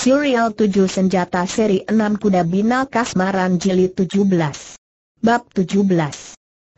Serial 7 Senjata Seri 6 Kuda Bina Kasmaran Jilid 17 Bab 17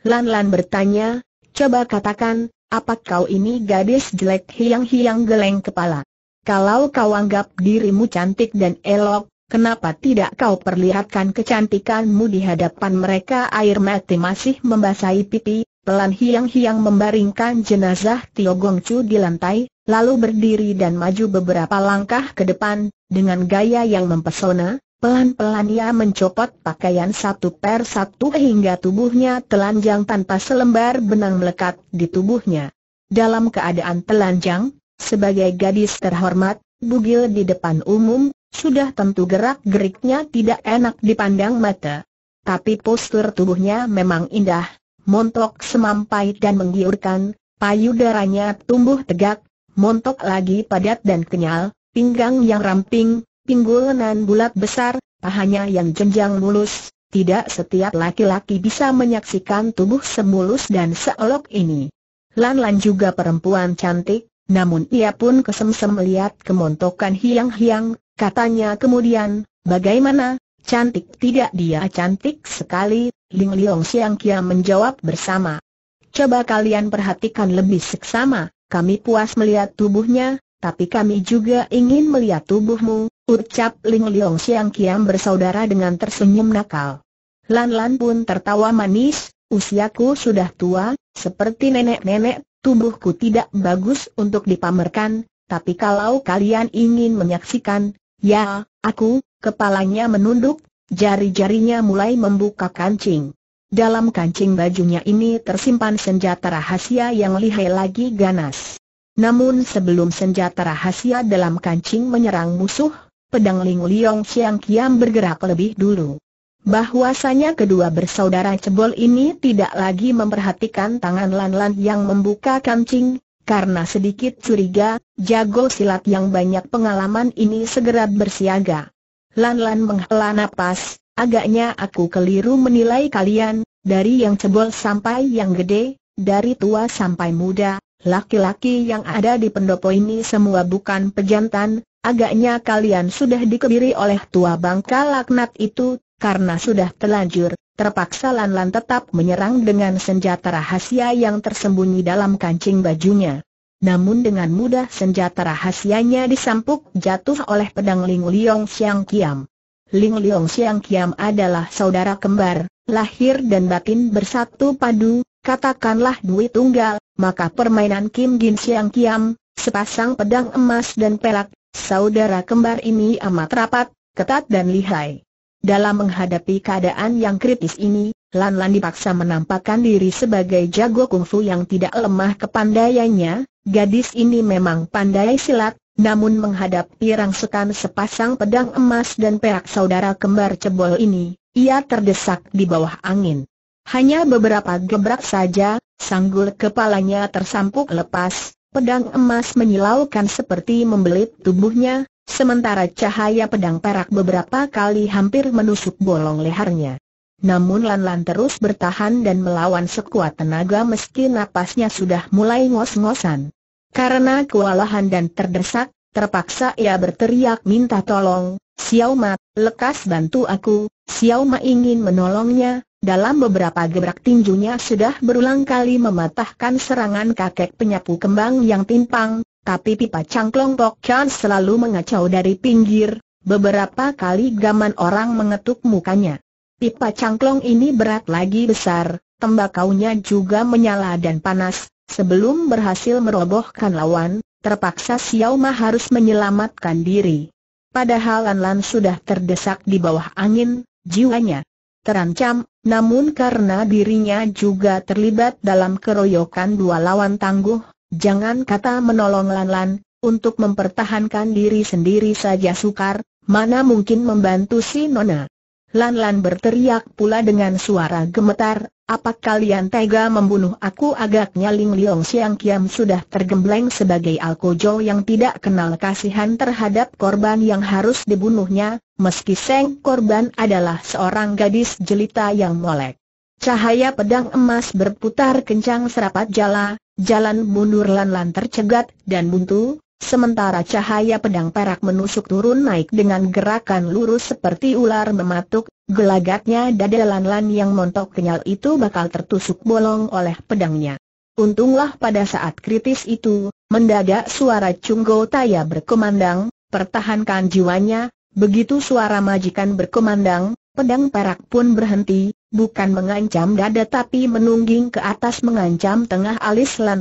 Lan-Lan bertanya, coba katakan, apa kau ini gadis jelek hiang-hiang geleng kepala? Kalau kau anggap dirimu cantik dan elok, kenapa tidak kau perlihatkan kecantikanmu di hadapan mereka? Air mati masih membasahi pipi, Pelan hiang-hiang membaringkan jenazah Tio Gongcu di lantai, lalu berdiri dan maju beberapa langkah ke depan, dengan gaya yang mempesona, pelan-pelan ia mencopot pakaian satu per satu hingga tubuhnya telanjang tanpa selembar benang melekat di tubuhnya. Dalam keadaan telanjang, sebagai gadis terhormat, bugil di depan umum, sudah tentu gerak-geriknya tidak enak dipandang mata. Tapi postur tubuhnya memang indah, montok semampai dan menggiurkan, payudaranya tumbuh tegak, montok lagi padat dan kenyal, pinggang yang ramping, pinggul nan bulat besar, pahanya yang jenjang mulus, tidak setiap laki-laki bisa menyaksikan tubuh semulus dan seolok ini. Lan Lan juga perempuan cantik, namun ia pun kesemsem melihat kemontokan hiang-hiang, katanya kemudian, bagaimana, cantik tidak dia cantik sekali, Ling Liong Siang Kia menjawab bersama. Coba kalian perhatikan lebih seksama, kami puas melihat tubuhnya, tapi kami juga ingin melihat tubuhmu, ucap Ling Liong Siang Kiam bersaudara dengan tersenyum nakal. Lan Lan pun tertawa manis, usiaku sudah tua, seperti nenek-nenek, tubuhku tidak bagus untuk dipamerkan, tapi kalau kalian ingin menyaksikan, ya, aku, kepalanya menunduk, Jari-jarinya mulai membuka kancing. Dalam kancing bajunya ini tersimpan senjata rahasia yang lihai lagi ganas. Namun sebelum senjata rahasia dalam kancing menyerang musuh, pedang Ling Liong Xiang Kiam bergerak lebih dulu. Bahwasanya kedua bersaudara cebol ini tidak lagi memperhatikan tangan Lan-Lan yang membuka kancing, karena sedikit curiga, jago silat yang banyak pengalaman ini segera bersiaga. Lan-lan menghela napas, agaknya aku keliru menilai kalian, dari yang cebol sampai yang gede, dari tua sampai muda, laki-laki yang ada di pendopo ini semua bukan pejantan, agaknya kalian sudah dikebiri oleh tua bangka laknat itu, karena sudah telanjur, terpaksa Lan-lan tetap menyerang dengan senjata rahasia yang tersembunyi dalam kancing bajunya. Namun dengan mudah senjata rahasianya disampuk jatuh oleh pedang Ling Liong Xiang Kiam. Ling Liong Xiang Kiam adalah saudara kembar, lahir dan batin bersatu padu, katakanlah duit tunggal, maka permainan Kim Gin Xiang Kiam, sepasang pedang emas dan pelak, saudara kembar ini amat rapat, ketat dan lihai. Dalam menghadapi keadaan yang kritis ini, Lan Lan dipaksa menampakkan diri sebagai jago kungfu yang tidak lemah kepandaiannya, gadis ini memang pandai silat, namun menghadapi rangsukan sepasang pedang emas dan perak saudara kembar cebol ini, ia terdesak di bawah angin. Hanya beberapa gebrak saja, sanggul kepalanya tersampuk lepas, pedang emas menyilaukan seperti membelit tubuhnya, sementara cahaya pedang perak beberapa kali hampir menusuk bolong lehernya. Namun Lan Lan terus bertahan dan melawan sekuat tenaga meski napasnya sudah mulai ngos-ngosan. Karena kewalahan dan terdesak, terpaksa ia berteriak minta tolong, Xiao Ma, lekas bantu aku, Xiao Ma ingin menolongnya, dalam beberapa gebrak tinjunya sudah berulang kali mematahkan serangan kakek penyapu kembang yang timpang, tapi pipa cangklong Pok Chan selalu mengacau dari pinggir, beberapa kali gaman orang mengetuk mukanya. Pipa cangklong ini berat lagi besar, tembakaunya juga menyala dan panas, sebelum berhasil merobohkan lawan, terpaksa Xiao Ma harus menyelamatkan diri. Padahal Lan Lan sudah terdesak di bawah angin, jiwanya terancam, namun karena dirinya juga terlibat dalam keroyokan dua lawan tangguh, jangan kata menolong Lan Lan, untuk mempertahankan diri sendiri saja sukar, mana mungkin membantu si Nona. Lan-Lan berteriak pula dengan suara gemetar, apa kalian tega membunuh aku agaknya Ling Liong Siang Kiam sudah tergembleng sebagai Alkojo yang tidak kenal kasihan terhadap korban yang harus dibunuhnya, meski Seng korban adalah seorang gadis jelita yang molek. Cahaya pedang emas berputar kencang serapat jala, jalan mundur Lan-Lan tercegat dan buntu, Sementara cahaya pedang perak menusuk turun naik dengan gerakan lurus seperti ular mematuk, gelagatnya dada lan yang montok kenyal itu bakal tertusuk bolong oleh pedangnya. Untunglah pada saat kritis itu, mendadak suara Cunggo Taya berkemandang, pertahankan jiwanya, begitu suara majikan berkemandang, pedang perak pun berhenti, bukan mengancam dada tapi menungging ke atas mengancam tengah alis lan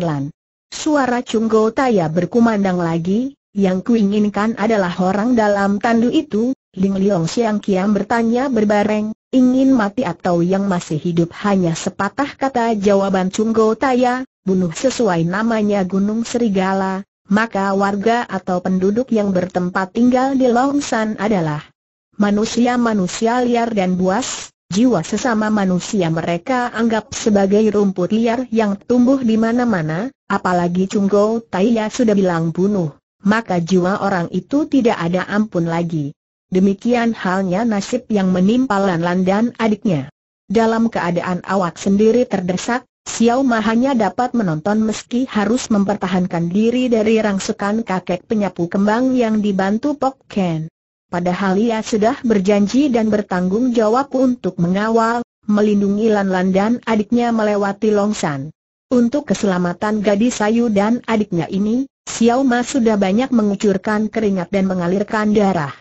Suara Chunggo Taya berkumandang lagi, yang kuinginkan adalah orang dalam tandu itu, Ling Liong Siang Kiam bertanya berbareng, ingin mati atau yang masih hidup hanya sepatah kata jawaban Chunggo Taya, bunuh sesuai namanya Gunung Serigala, maka warga atau penduduk yang bertempat tinggal di Longsan adalah manusia-manusia liar dan buas, jiwa sesama manusia mereka anggap sebagai rumput liar yang tumbuh di mana-mana, apalagi Cunggo Taiya sudah bilang bunuh, maka jiwa orang itu tidak ada ampun lagi. Demikian halnya nasib yang menimpa Lan dan adiknya. Dalam keadaan awak sendiri terdesak, Xiao Ma hanya dapat menonton meski harus mempertahankan diri dari rangsukan kakek penyapu kembang yang dibantu Pok Ken. Padahal ia sudah berjanji dan bertanggung jawab untuk mengawal, melindungi Lan Lan dan adiknya melewati Longsan. Untuk keselamatan gadis Ayu dan adiknya ini, Xiao Ma sudah banyak mengucurkan keringat dan mengalirkan darah.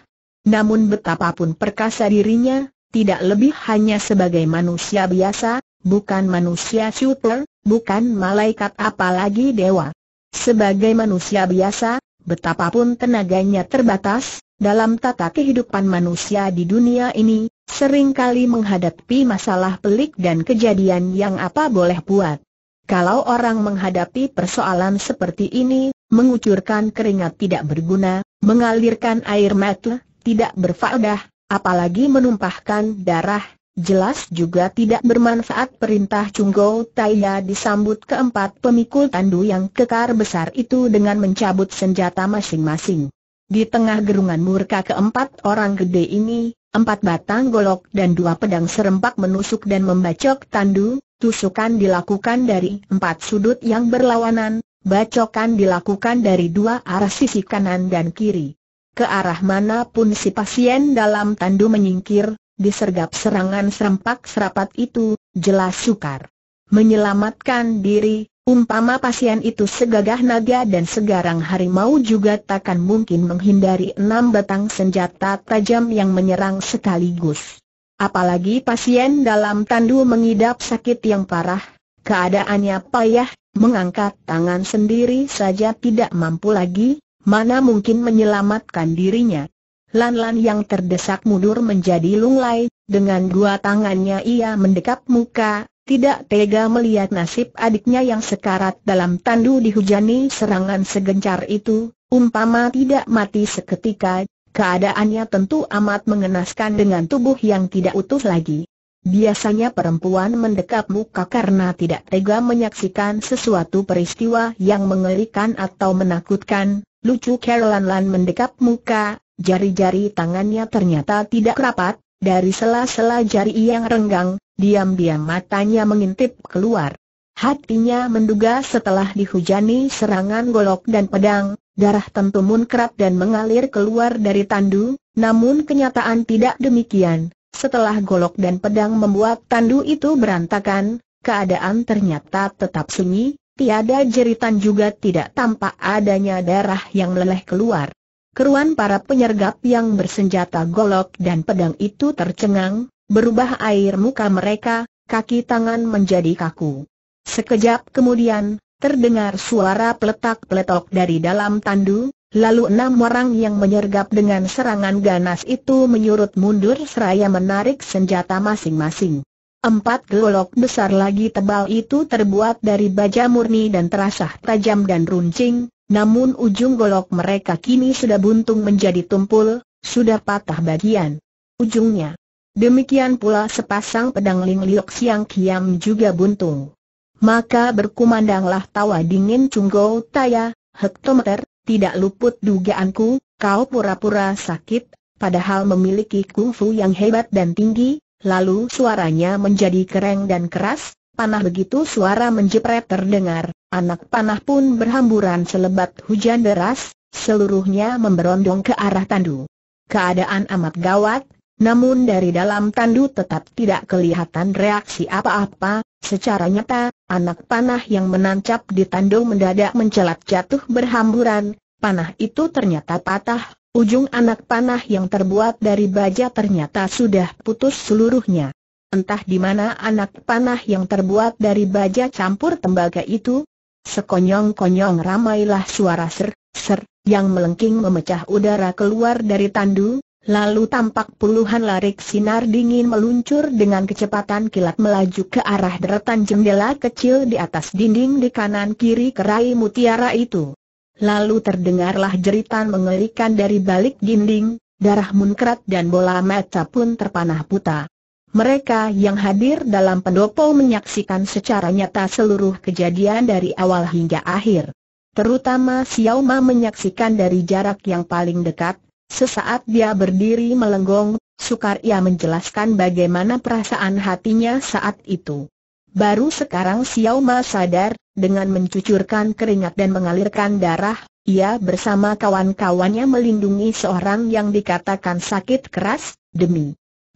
Namun betapapun perkasa dirinya, tidak lebih hanya sebagai manusia biasa, bukan manusia super, bukan malaikat apalagi dewa. Sebagai manusia biasa, betapapun tenaganya terbatas, dalam tata kehidupan manusia di dunia ini, sering kali menghadapi masalah pelik dan kejadian yang apa boleh buat. Kalau orang menghadapi persoalan seperti ini, mengucurkan keringat tidak berguna, mengalirkan air mata, tidak berfaedah, apalagi menumpahkan darah, jelas juga tidak bermanfaat perintah Chunggo Taya disambut keempat pemikul tandu yang kekar besar itu dengan mencabut senjata masing-masing. Di tengah gerungan murka keempat orang gede ini, empat batang golok dan dua pedang serempak menusuk dan membacok tandu, tusukan dilakukan dari empat sudut yang berlawanan, bacokan dilakukan dari dua arah sisi kanan dan kiri. Ke arah mana pun si pasien dalam tandu menyingkir, disergap serangan serempak serapat itu, jelas sukar. Menyelamatkan diri, Umpama pasien itu segagah naga dan segarang harimau juga takkan mungkin menghindari enam batang senjata tajam yang menyerang sekaligus. Apalagi pasien dalam tandu mengidap sakit yang parah, keadaannya payah, mengangkat tangan sendiri saja tidak mampu lagi, mana mungkin menyelamatkan dirinya. Lan-lan yang terdesak mundur menjadi lunglai, dengan dua tangannya ia mendekap muka, tidak tega melihat nasib adiknya yang sekarat dalam tandu dihujani serangan segencar itu, umpama tidak mati seketika, keadaannya tentu amat mengenaskan dengan tubuh yang tidak utuh lagi. Biasanya perempuan mendekap muka karena tidak tega menyaksikan sesuatu peristiwa yang mengerikan atau menakutkan. Lucu Caroline Lan mendekap muka, jari-jari tangannya ternyata tidak rapat, dari sela-sela jari yang renggang, diam-diam matanya mengintip keluar. Hatinya menduga setelah dihujani serangan golok dan pedang, darah tentu munkrat dan mengalir keluar dari tandu, namun kenyataan tidak demikian. Setelah golok dan pedang membuat tandu itu berantakan, keadaan ternyata tetap sunyi, tiada jeritan juga tidak tampak adanya darah yang leleh keluar. Keruan para penyergap yang bersenjata golok dan pedang itu tercengang, Berubah air muka mereka, kaki tangan menjadi kaku. Sekejap kemudian, terdengar suara peletak-peletok dari dalam tandu, lalu enam orang yang menyergap dengan serangan ganas itu menyurut mundur seraya menarik senjata masing-masing. Empat golok besar lagi tebal itu terbuat dari baja murni dan terasa tajam dan runcing, namun ujung golok mereka kini sudah buntung menjadi tumpul, sudah patah bagian. Ujungnya, Demikian pula sepasang pedang Ling Liok Siang Kiam juga buntung. Maka berkumandanglah tawa dingin Cunggo Taya, hektometer, tidak luput dugaanku, kau pura-pura sakit, padahal memiliki kungfu yang hebat dan tinggi, lalu suaranya menjadi kereng dan keras, panah begitu suara menjepret terdengar, anak panah pun berhamburan selebat hujan deras, seluruhnya memberondong ke arah tandu. Keadaan amat gawat, namun dari dalam tandu tetap tidak kelihatan reaksi apa-apa, secara nyata, anak panah yang menancap di tandu mendadak mencelat jatuh berhamburan, panah itu ternyata patah, ujung anak panah yang terbuat dari baja ternyata sudah putus seluruhnya. Entah di mana anak panah yang terbuat dari baja campur tembaga itu, sekonyong-konyong ramailah suara ser, ser, yang melengking memecah udara keluar dari tandu, Lalu tampak puluhan larik sinar dingin meluncur dengan kecepatan kilat melaju ke arah deretan jendela kecil di atas dinding di kanan kiri kerai mutiara itu. Lalu terdengarlah jeritan mengerikan dari balik dinding, darah munkrat dan bola mata pun terpanah buta. Mereka yang hadir dalam pendopo menyaksikan secara nyata seluruh kejadian dari awal hingga akhir. Terutama Xiao Ma menyaksikan dari jarak yang paling dekat, Sesaat dia berdiri melenggong, sukar ia menjelaskan bagaimana perasaan hatinya saat itu. Baru sekarang Xiao Ma sadar, dengan mencucurkan keringat dan mengalirkan darah, ia bersama kawan-kawannya melindungi seorang yang dikatakan sakit keras, demi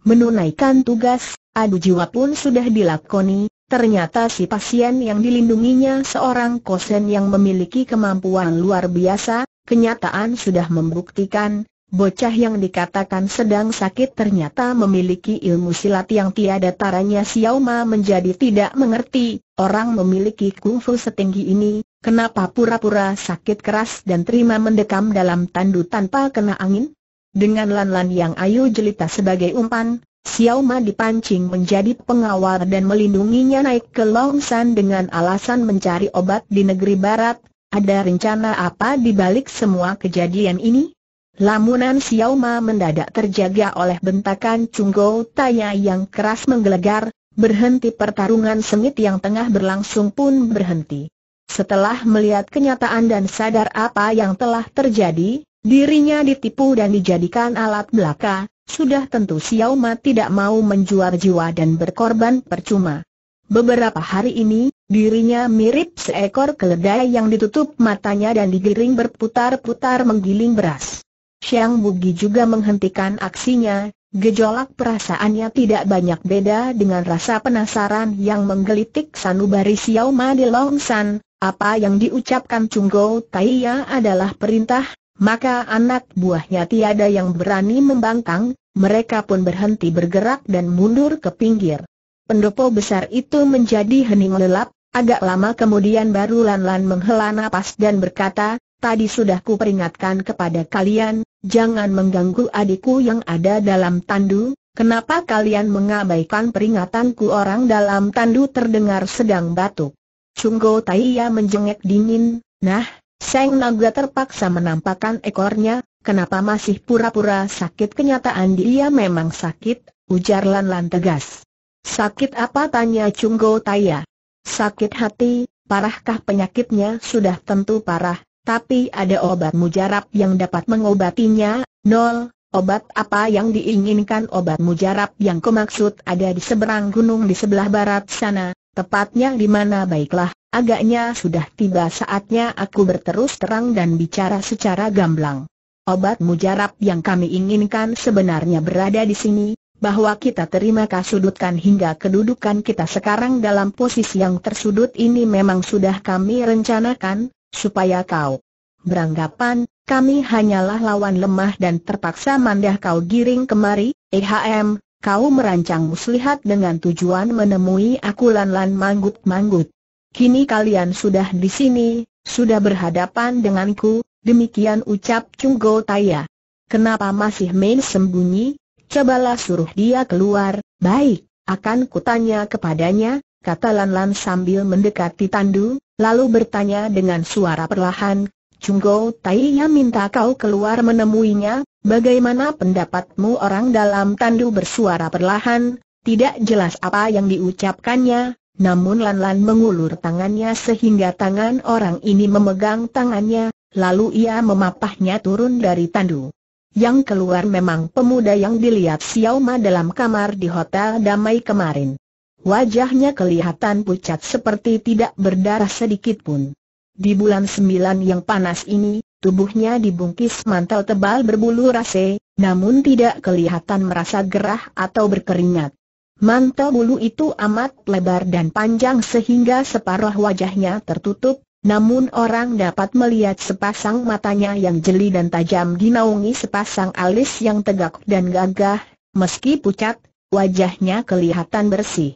menunaikan tugas, adu jiwa pun sudah dilakoni, ternyata si pasien yang dilindunginya seorang kosen yang memiliki kemampuan luar biasa, kenyataan sudah membuktikan, Bocah yang dikatakan sedang sakit ternyata memiliki ilmu silat yang tiada taranya Xiao Ma menjadi tidak mengerti, orang memiliki kungfu setinggi ini, kenapa pura-pura sakit keras dan terima mendekam dalam tandu tanpa kena angin? Dengan lan-lan yang ayu jelita sebagai umpan, Xiao Ma dipancing menjadi pengawal dan melindunginya naik ke San dengan alasan mencari obat di negeri barat, ada rencana apa di balik semua kejadian ini? Lamunan Xiao mendadak terjaga oleh bentakan Cunggo Taya yang keras menggelegar, berhenti pertarungan sengit yang tengah berlangsung pun berhenti. Setelah melihat kenyataan dan sadar apa yang telah terjadi, dirinya ditipu dan dijadikan alat belaka, sudah tentu Xiao tidak mau menjual jiwa dan berkorban percuma. Beberapa hari ini, dirinya mirip seekor keledai yang ditutup matanya dan digiring berputar-putar menggiling beras. Xiang Bugi juga menghentikan aksinya, gejolak perasaannya tidak banyak beda dengan rasa penasaran yang menggelitik sanubari Xiao Ma di Longsan, apa yang diucapkan Chunggo Taia ya adalah perintah, maka anak buahnya tiada yang berani membangkang, mereka pun berhenti bergerak dan mundur ke pinggir. Pendopo besar itu menjadi hening lelap, agak lama kemudian baru Lan Lan menghela napas dan berkata, Tadi sudah kuperingatkan kepada kalian, Jangan mengganggu adikku yang ada dalam tandu, kenapa kalian mengabaikan peringatanku orang dalam tandu terdengar sedang batuk. Cunggo Taiya menjengek dingin, nah, Seng Naga terpaksa menampakkan ekornya, kenapa masih pura-pura sakit kenyataan dia memang sakit, ujar Lan Lan tegas. Sakit apa tanya Cunggo Taiya. Sakit hati, parahkah penyakitnya sudah tentu parah, tapi ada obat mujarab yang dapat mengobatinya, nol, Obat apa yang diinginkan obat mujarab yang kumaksud ada di seberang gunung di sebelah barat sana, tepatnya di mana baiklah, agaknya sudah tiba saatnya aku berterus terang dan bicara secara gamblang. Obat mujarab yang kami inginkan sebenarnya berada di sini, bahwa kita terima kasudutkan hingga kedudukan kita sekarang dalam posisi yang tersudut ini memang sudah kami rencanakan, supaya kau beranggapan, kami hanyalah lawan lemah dan terpaksa mandah kau giring kemari, EHM, kau merancang muslihat dengan tujuan menemui aku lan-lan manggut-manggut. Kini kalian sudah di sini, sudah berhadapan denganku, demikian ucap Go Taya. Kenapa masih main sembunyi? Cobalah suruh dia keluar, baik, akan kutanya kepadanya, kata Lan Lan sambil mendekati Tandu, lalu bertanya dengan suara perlahan, Tai, yang minta kau keluar menemuinya, bagaimana pendapatmu orang dalam Tandu bersuara perlahan, tidak jelas apa yang diucapkannya, namun Lan Lan mengulur tangannya sehingga tangan orang ini memegang tangannya, lalu ia memapahnya turun dari Tandu. Yang keluar memang pemuda yang dilihat Xiao Ma dalam kamar di Hotel Damai kemarin. Wajahnya kelihatan pucat seperti tidak berdarah sedikit pun. Di bulan sembilan yang panas ini, tubuhnya dibungkis mantel tebal berbulu rase, namun tidak kelihatan merasa gerah atau berkeringat. Mantel bulu itu amat lebar dan panjang sehingga separuh wajahnya tertutup, namun orang dapat melihat sepasang matanya yang jeli dan tajam dinaungi sepasang alis yang tegak dan gagah, meski pucat, wajahnya kelihatan bersih.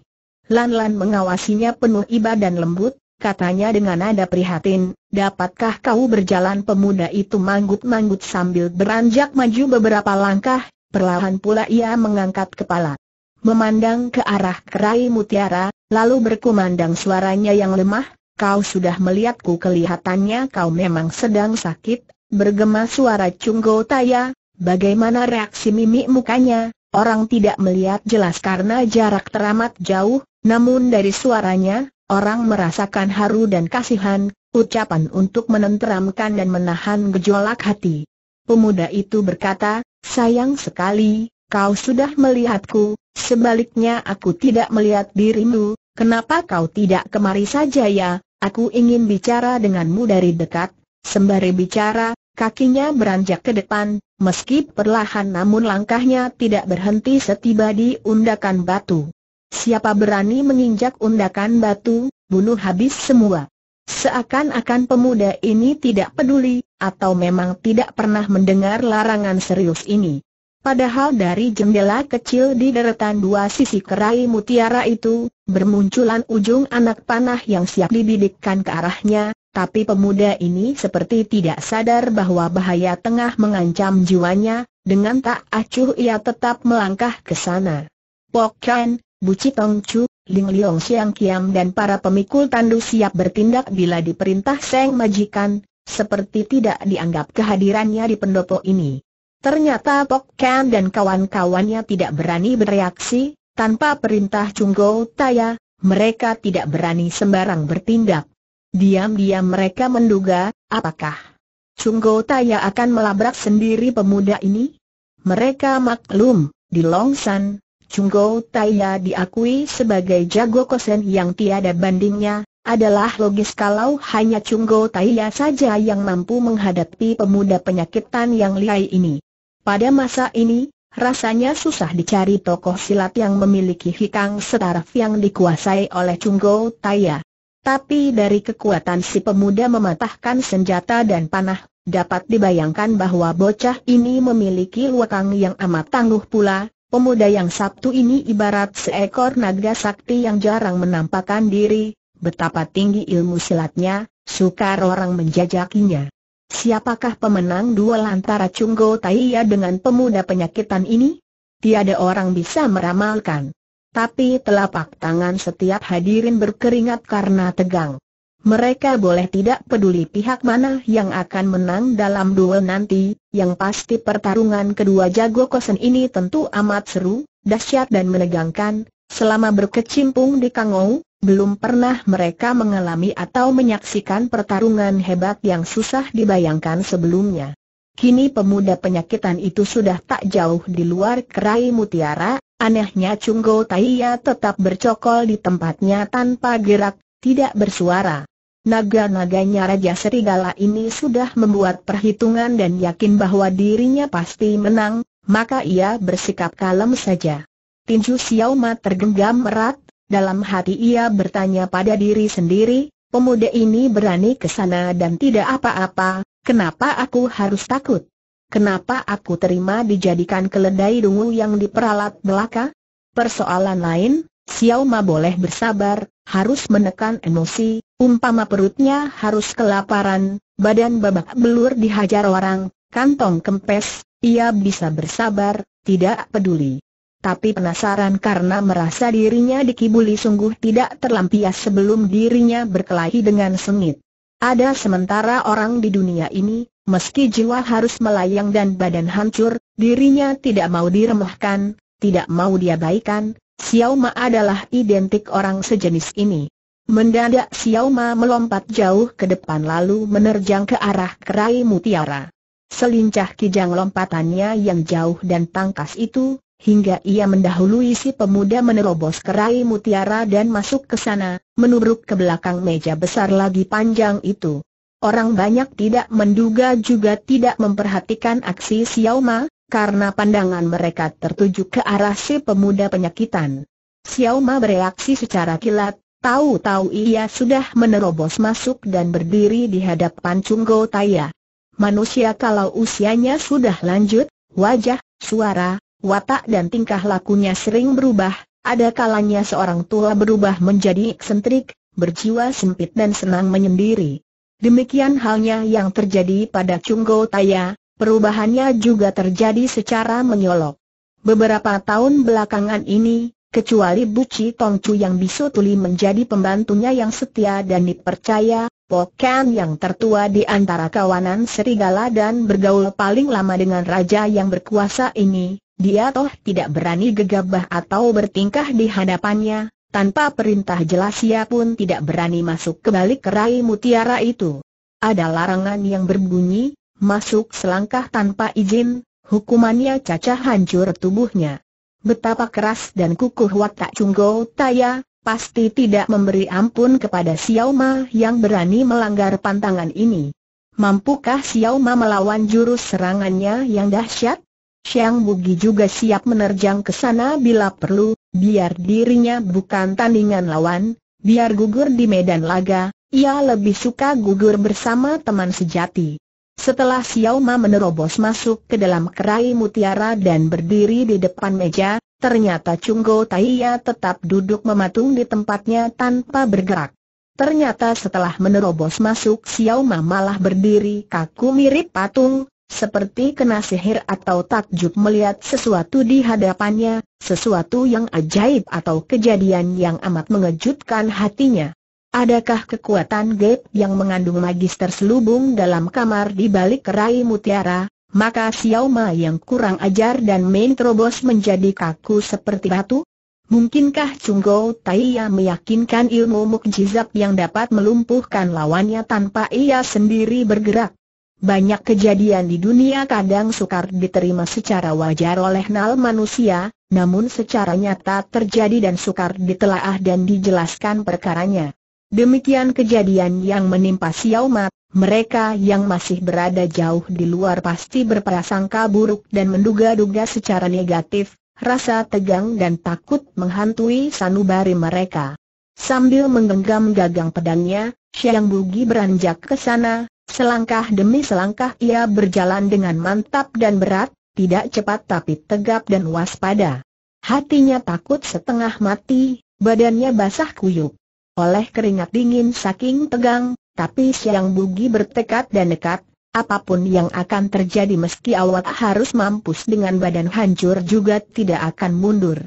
Lan Lan mengawasinya penuh iba dan lembut, katanya dengan nada prihatin, dapatkah kau berjalan pemuda itu manggut-manggut sambil beranjak maju beberapa langkah, perlahan pula ia mengangkat kepala. Memandang ke arah kerai mutiara, lalu berkumandang suaranya yang lemah, kau sudah melihatku kelihatannya kau memang sedang sakit, bergema suara Cunggo Taya, bagaimana reaksi mimik mukanya, orang tidak melihat jelas karena jarak teramat jauh, namun dari suaranya, orang merasakan haru dan kasihan, ucapan untuk menenteramkan dan menahan gejolak hati. Pemuda itu berkata, sayang sekali, kau sudah melihatku, sebaliknya aku tidak melihat dirimu, kenapa kau tidak kemari saja ya, aku ingin bicara denganmu dari dekat, sembari bicara, kakinya beranjak ke depan, meski perlahan namun langkahnya tidak berhenti setiba di undakan batu. Siapa berani menginjak undakan batu, bunuh habis semua. Seakan-akan pemuda ini tidak peduli, atau memang tidak pernah mendengar larangan serius ini. Padahal dari jendela kecil di deretan dua sisi kerai mutiara itu, bermunculan ujung anak panah yang siap dibidikkan ke arahnya, tapi pemuda ini seperti tidak sadar bahwa bahaya tengah mengancam jiwanya, dengan tak acuh ia tetap melangkah ke sana. Pokan, Buci Tong Chu, Ling Liong Siang Kiam dan para pemikul tandu siap bertindak bila diperintah Seng Majikan, seperti tidak dianggap kehadirannya di pendopo ini. Ternyata Pok Ken dan kawan-kawannya tidak berani bereaksi, tanpa perintah Chunggo Taya, mereka tidak berani sembarang bertindak. Diam-diam mereka menduga, apakah Chunggo Taya akan melabrak sendiri pemuda ini? Mereka maklum, di Longsan, Chunggo Taiya diakui sebagai jago kosen yang tiada bandingnya, adalah logis kalau hanya Chunggo Taiya saja yang mampu menghadapi pemuda penyakitan yang liai ini. Pada masa ini, rasanya susah dicari tokoh silat yang memiliki hikang setaraf yang dikuasai oleh Chunggo Taiya. Tapi dari kekuatan si pemuda mematahkan senjata dan panah, dapat dibayangkan bahwa bocah ini memiliki luakang yang amat tangguh pula, Pemuda yang Sabtu ini ibarat seekor naga sakti yang jarang menampakkan diri, betapa tinggi ilmu silatnya, sukar orang menjajakinya. Siapakah pemenang duel antara Chunggo Taiya dengan pemuda penyakitan ini? Tiada orang bisa meramalkan. Tapi telapak tangan setiap hadirin berkeringat karena tegang. Mereka boleh tidak peduli pihak mana yang akan menang dalam duel nanti, yang pasti pertarungan kedua jago kosen ini tentu amat seru, dahsyat dan menegangkan, selama berkecimpung di Kangou, belum pernah mereka mengalami atau menyaksikan pertarungan hebat yang susah dibayangkan sebelumnya. Kini pemuda penyakitan itu sudah tak jauh di luar kerai mutiara, anehnya Chunggo Taiya tetap bercokol di tempatnya tanpa gerak, tidak bersuara. Naga-naganya Raja Serigala ini sudah membuat perhitungan dan yakin bahwa dirinya pasti menang, maka ia bersikap kalem saja. Tinju Xiaoma tergenggam erat, dalam hati ia bertanya pada diri sendiri, pemuda ini berani ke sana dan tidak apa-apa, kenapa aku harus takut? Kenapa aku terima dijadikan keledai dungu yang diperalat belaka? Persoalan lain, Xiao Ma boleh bersabar, harus menekan emosi, umpama perutnya harus kelaparan, badan babak belur dihajar orang, kantong kempes, ia bisa bersabar, tidak peduli. Tapi penasaran karena merasa dirinya dikibuli sungguh tidak terlampias sebelum dirinya berkelahi dengan sengit. Ada sementara orang di dunia ini, meski jiwa harus melayang dan badan hancur, dirinya tidak mau diremehkan, tidak mau diabaikan, Xiao Ma adalah identik orang sejenis ini. Mendadak Xiao Ma melompat jauh ke depan lalu menerjang ke arah kerai mutiara. Selincah kijang lompatannya yang jauh dan tangkas itu, hingga ia mendahului si pemuda menerobos kerai mutiara dan masuk ke sana, menurut ke belakang meja besar lagi panjang itu. Orang banyak tidak menduga juga tidak memperhatikan aksi Xiao Ma, karena pandangan mereka tertuju ke arah si pemuda penyakitan. Xiao Ma bereaksi secara kilat, tahu-tahu ia sudah menerobos masuk dan berdiri di hadapan Chunggo Taya. Manusia kalau usianya sudah lanjut, wajah, suara, watak dan tingkah lakunya sering berubah, ada kalanya seorang tua berubah menjadi eksentrik, berjiwa sempit dan senang menyendiri. Demikian halnya yang terjadi pada Chunggo Taya, perubahannya juga terjadi secara menyolok. Beberapa tahun belakangan ini, kecuali Buci Tongcu yang bisu tuli menjadi pembantunya yang setia dan dipercaya, Pokan yang tertua di antara kawanan serigala dan bergaul paling lama dengan raja yang berkuasa ini, dia toh tidak berani gegabah atau bertingkah di hadapannya, tanpa perintah jelas ia pun tidak berani masuk ke balik kerai mutiara itu. Ada larangan yang berbunyi, Masuk selangkah tanpa izin, hukumannya cacah hancur tubuhnya. Betapa keras dan kukuh watak Cunggo Taya, pasti tidak memberi ampun kepada Xiao Ma yang berani melanggar pantangan ini. Mampukah Xiao Ma melawan jurus serangannya yang dahsyat? Xiang Bugi juga siap menerjang ke sana bila perlu, biar dirinya bukan tandingan lawan, biar gugur di medan laga, ia lebih suka gugur bersama teman sejati. Setelah Xiao Ma menerobos masuk ke dalam kerai mutiara dan berdiri di depan meja, ternyata Chunggo Taia tetap duduk mematung di tempatnya tanpa bergerak. Ternyata setelah menerobos masuk Xiao Ma malah berdiri kaku mirip patung, seperti kena sihir atau takjub melihat sesuatu di hadapannya, sesuatu yang ajaib atau kejadian yang amat mengejutkan hatinya. Adakah kekuatan gap yang mengandung magis terselubung dalam kamar di balik kerai mutiara? Maka Xiao Ma yang kurang ajar dan main terobos menjadi kaku seperti batu? Mungkinkah Cunggo Taiya meyakinkan ilmu mukjizat yang dapat melumpuhkan lawannya tanpa ia sendiri bergerak? Banyak kejadian di dunia kadang sukar diterima secara wajar oleh nal manusia, namun secara nyata terjadi dan sukar ditelaah dan dijelaskan perkaranya. Demikian kejadian yang menimpa Xiao mereka yang masih berada jauh di luar pasti berprasangka buruk dan menduga-duga secara negatif, rasa tegang dan takut menghantui sanubari mereka. Sambil menggenggam gagang pedangnya, Xiang Bugi beranjak ke sana, selangkah demi selangkah ia berjalan dengan mantap dan berat, tidak cepat tapi tegap dan waspada. Hatinya takut setengah mati, badannya basah kuyup oleh keringat dingin saking tegang, tapi Siang Bugi bertekad dan nekat, apapun yang akan terjadi meski awak harus mampus dengan badan hancur juga tidak akan mundur.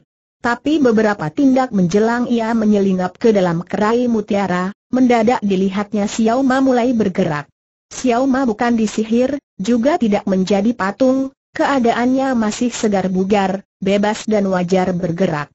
Tapi beberapa tindak menjelang ia menyelinap ke dalam kerai mutiara, mendadak dilihatnya Xiao Ma mulai bergerak. Xiao Ma bukan disihir, juga tidak menjadi patung, keadaannya masih segar bugar, bebas dan wajar bergerak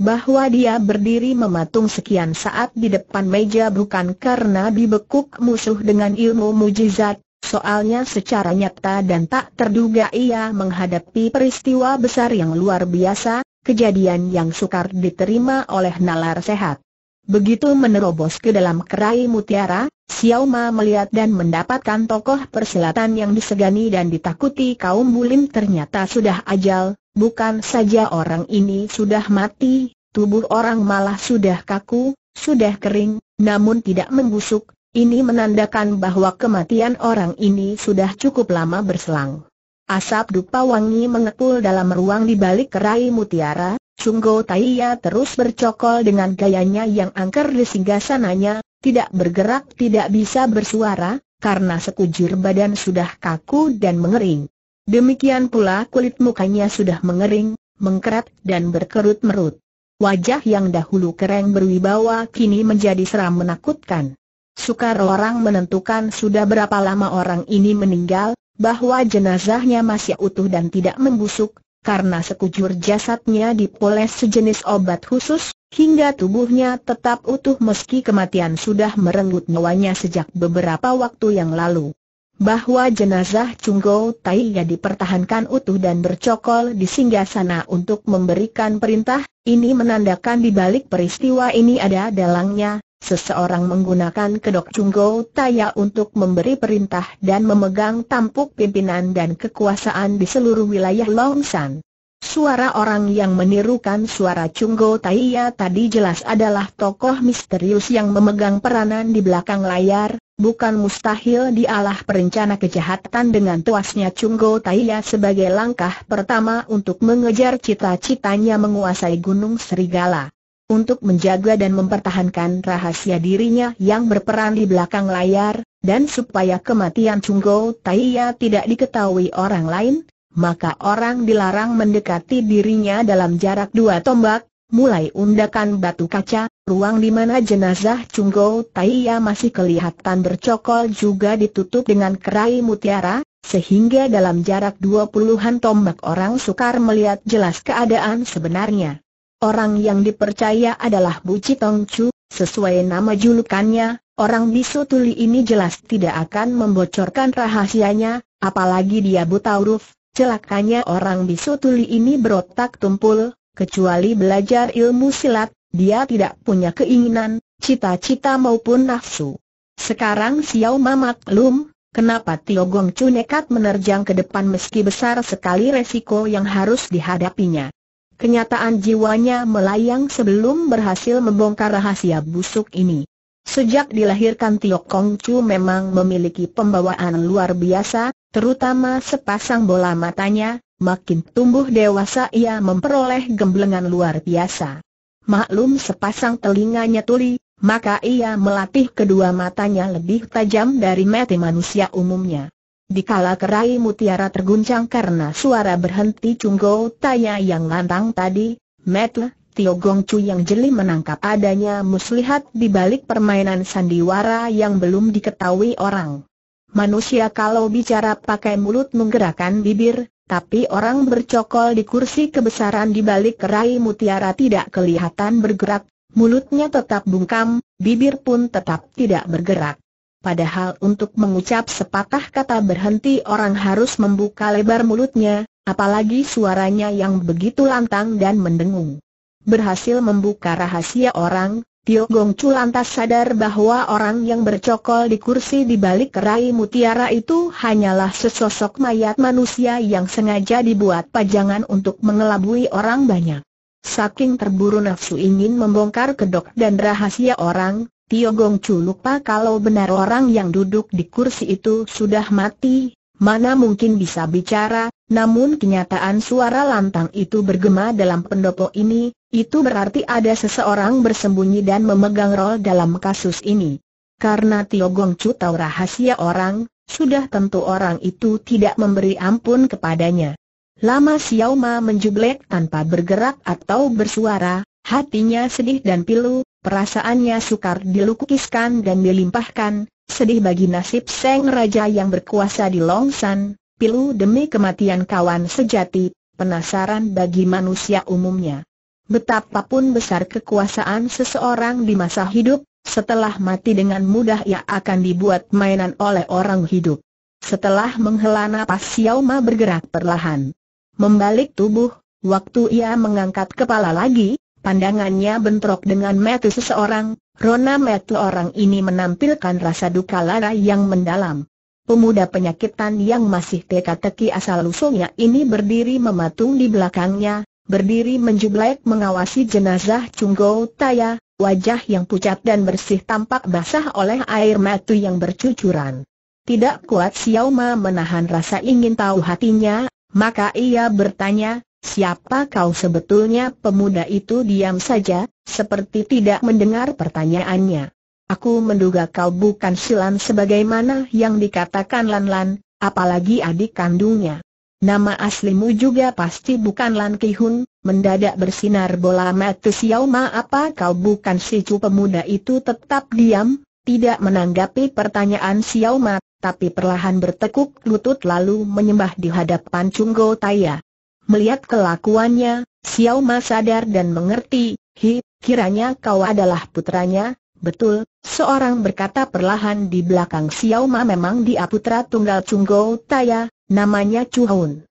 bahwa dia berdiri mematung sekian saat di depan meja bukan karena dibekuk musuh dengan ilmu mujizat, soalnya secara nyata dan tak terduga ia menghadapi peristiwa besar yang luar biasa, kejadian yang sukar diterima oleh nalar sehat. Begitu menerobos ke dalam kerai mutiara, Xiao Ma melihat dan mendapatkan tokoh persilatan yang disegani dan ditakuti kaum bulim ternyata sudah ajal, bukan saja orang ini sudah mati, tubuh orang malah sudah kaku, sudah kering, namun tidak membusuk, ini menandakan bahwa kematian orang ini sudah cukup lama berselang. Asap dupa wangi mengepul dalam ruang di balik kerai mutiara, Sunggo Taiya terus bercokol dengan gayanya yang angker di singgasananya, tidak bergerak tidak bisa bersuara, karena sekujur badan sudah kaku dan mengering. Demikian pula kulit mukanya sudah mengering, mengkerat dan berkerut merut. Wajah yang dahulu kering berwibawa kini menjadi seram menakutkan. Sukar orang menentukan sudah berapa lama orang ini meninggal, bahwa jenazahnya masih utuh dan tidak membusuk, karena sekujur jasadnya dipoles sejenis obat khusus, hingga tubuhnya tetap utuh meski kematian sudah merenggut nyawanya sejak beberapa waktu yang lalu. Bahwa jenazah Chunggo Taiya dipertahankan utuh dan bercokol di singgah sana untuk memberikan perintah, ini menandakan di balik peristiwa ini ada dalangnya, Seseorang menggunakan kedok Cunggo Taya untuk memberi perintah dan memegang tampuk pimpinan dan kekuasaan di seluruh wilayah Longsan. Suara orang yang menirukan suara Cunggo Taya tadi jelas adalah tokoh misterius yang memegang peranan di belakang layar, bukan mustahil dialah perencana kejahatan dengan tuasnya Chunggo Taya sebagai langkah pertama untuk mengejar cita-citanya menguasai Gunung Serigala untuk menjaga dan mempertahankan rahasia dirinya yang berperan di belakang layar, dan supaya kematian Chunggo Taia tidak diketahui orang lain, maka orang dilarang mendekati dirinya dalam jarak dua tombak, mulai undakan batu kaca, ruang di mana jenazah Chunggo Taia masih kelihatan bercokol juga ditutup dengan kerai mutiara, sehingga dalam jarak dua puluhan tombak orang sukar melihat jelas keadaan sebenarnya. Orang yang dipercaya adalah Bu Buci Chu, sesuai nama julukannya, orang bisu tuli ini jelas tidak akan membocorkan rahasianya, apalagi dia buta huruf. Celakanya orang bisu tuli ini berotak tumpul, kecuali belajar ilmu silat, dia tidak punya keinginan, cita-cita maupun nafsu. Sekarang Xiao Ma maklum, kenapa Tio Gong Chu nekat menerjang ke depan meski besar sekali resiko yang harus dihadapinya. Kenyataan jiwanya melayang sebelum berhasil membongkar rahasia busuk ini. Sejak dilahirkan Tio Kong Chu memang memiliki pembawaan luar biasa, terutama sepasang bola matanya, makin tumbuh dewasa ia memperoleh gemblengan luar biasa. Maklum sepasang telinganya tuli, maka ia melatih kedua matanya lebih tajam dari mata manusia umumnya. Dikala kerai mutiara terguncang karena suara berhenti Cunggo tanya yang lantang tadi, Metle, Tio Gong Chu yang jeli menangkap adanya muslihat di balik permainan sandiwara yang belum diketahui orang. Manusia kalau bicara pakai mulut menggerakkan bibir, tapi orang bercokol di kursi kebesaran di balik kerai mutiara tidak kelihatan bergerak, mulutnya tetap bungkam, bibir pun tetap tidak bergerak. Padahal untuk mengucap sepatah kata berhenti orang harus membuka lebar mulutnya, apalagi suaranya yang begitu lantang dan mendengung. Berhasil membuka rahasia orang, Tio Gong Chu lantas sadar bahwa orang yang bercokol di kursi di balik kerai mutiara itu hanyalah sesosok mayat manusia yang sengaja dibuat pajangan untuk mengelabui orang banyak. Saking terburu nafsu ingin membongkar kedok dan rahasia orang, Tio Gong Chu lupa kalau benar orang yang duduk di kursi itu sudah mati, mana mungkin bisa bicara, namun kenyataan suara lantang itu bergema dalam pendopo ini, itu berarti ada seseorang bersembunyi dan memegang rol dalam kasus ini. Karena Tio Gong Chu tahu rahasia orang, sudah tentu orang itu tidak memberi ampun kepadanya. Lama Xiao Ma menjublek tanpa bergerak atau bersuara, Hatinya sedih dan pilu, perasaannya sukar dilukiskan dan dilimpahkan, sedih bagi nasib Seng Raja yang berkuasa di Longsan, pilu demi kematian kawan sejati, penasaran bagi manusia umumnya. Betapapun besar kekuasaan seseorang di masa hidup, setelah mati dengan mudah ia akan dibuat mainan oleh orang hidup. Setelah menghela nafas, Xiao Ma bergerak perlahan. Membalik tubuh, waktu ia mengangkat kepala lagi, Pandangannya bentrok dengan metu seseorang, Rona metu orang ini menampilkan rasa duka lara yang mendalam. Pemuda penyakitan yang masih teka-teki asal-usulnya ini berdiri mematung di belakangnya, berdiri menjublek mengawasi jenazah Cunggo Taya, wajah yang pucat dan bersih tampak basah oleh air metu yang bercucuran. Tidak kuat Xiao menahan rasa ingin tahu hatinya, maka ia bertanya, Siapa kau sebetulnya pemuda itu diam saja, seperti tidak mendengar pertanyaannya. Aku menduga kau bukan Silan sebagaimana yang dikatakan Lan Lan, apalagi adik kandungnya. Nama aslimu juga pasti bukan Lan Kihun, mendadak bersinar bola mata Xiao Ma apa kau bukan si cu pemuda itu tetap diam, tidak menanggapi pertanyaan Xiao Ma, tapi perlahan bertekuk lutut lalu menyembah di hadapan Go Taya. Melihat kelakuannya, Xiao Ma sadar dan mengerti, hi, kiranya kau adalah putranya, betul, seorang berkata perlahan di belakang Xiao Ma memang dia putra tunggal Chunggo Taya, namanya Chu Hoon.